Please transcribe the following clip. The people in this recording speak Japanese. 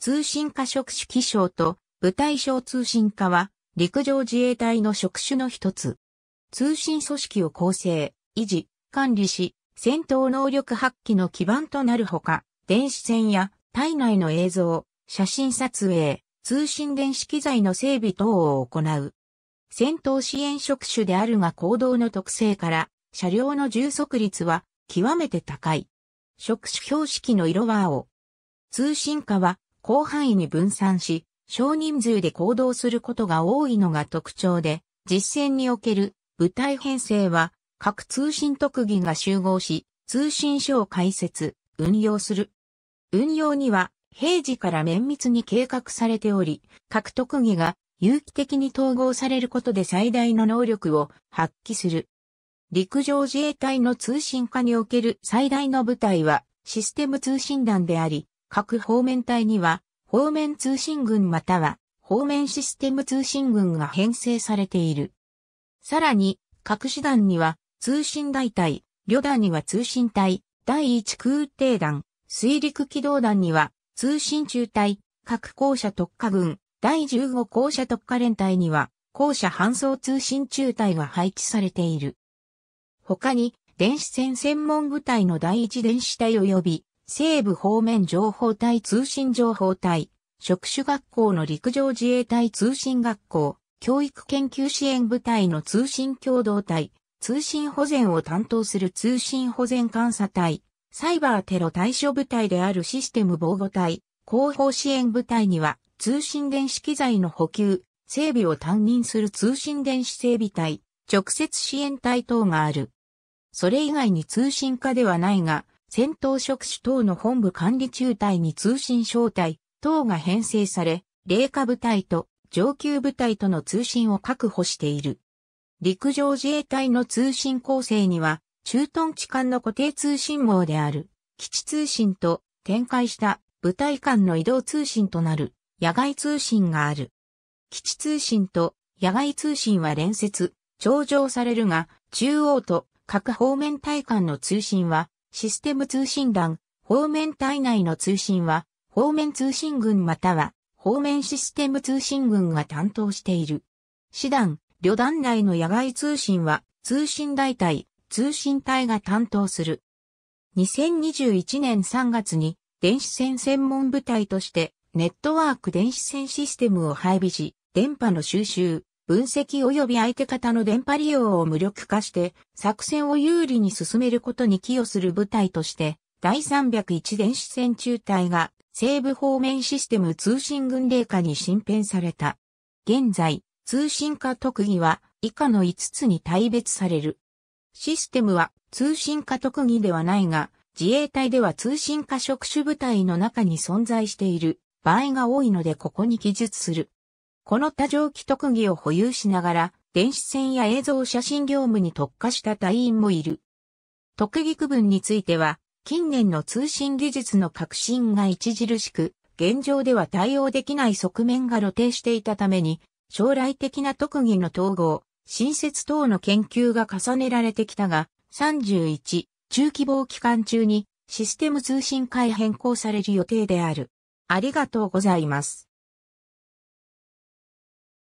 通信科職種機賞と部隊省通信科は陸上自衛隊の職種の一つ。通信組織を構成、維持、管理し、戦闘能力発揮の基盤となるほか、電子戦や体内の映像、写真撮影、通信電子機材の整備等を行う。戦闘支援職種であるが行動の特性から、車両の充足率は極めて高い。職種標識の色は青。通信課は広範囲に分散し、少人数で行動することが多いのが特徴で、実戦における部隊編成は各通信特技が集合し、通信書を開設、運用する。運用には平時から綿密に計画されており、各特技が有機的に統合されることで最大の能力を発揮する。陸上自衛隊の通信課における最大の部隊はシステム通信団であり、各方面隊には、方面通信群または、方面システム通信群が編成されている。さらに、各師団には、通信大隊、旅団には通信隊、第一空挺団、水陸機動団には、通信中隊、各校舎特化軍、第15校舎特化連隊には、校舎搬送通信中隊が配置されている。他に、電子戦専門部隊の第一電子隊及び西部方面情報隊通信情報隊、職種学校の陸上自衛隊通信学校、教育研究支援部隊の通信共同体、通信保全を担当する通信保全監査隊、サイバーテロ対処部隊であるシステム防護隊、広報支援部隊には通信電子機材の補給、整備を担任する通信電子整備隊、直接支援隊等がある。それ以外に通信課ではないが、戦闘職種等の本部管理中隊に通信招待等が編成され、霊下部隊と上級部隊との通信を確保している。陸上自衛隊の通信構成には、駐屯地間の固定通信網である、基地通信と展開した部隊間の移動通信となる野外通信がある。基地通信と野外通信は連接、頂上されるが、中央と各方面体間の通信はシステム通信欄、方面体内の通信は、方面通信群または、方面システム通信群が担当している。師団、旅団内の野外通信は、通信代隊、通信隊が担当する。2021年3月に電子戦専門部隊としてネットワーク電子戦システムを配備し、電波の収集、分析及び相手方の電波利用を無力化して作戦を有利に進めることに寄与する部隊として第301電子戦中隊が西部方面システム通信軍令下に新編された。現在、通信化特技は以下の5つに大別される。システムは通信化特技ではないが、自衛隊では通信化職種部隊の中に存在している場合が多いのでここに記述する。この多条気特技を保有しながら、電子戦や映像写真業務に特化した隊員もいる。特技区分については、近年の通信技術の革新が著しく、現状では対応できない側面が露呈していたために、将来的な特技の統合、新設等の研究が重ねられてきたが、31、中規模期間中にシステム通信会変更される予定である。ありがとうございます。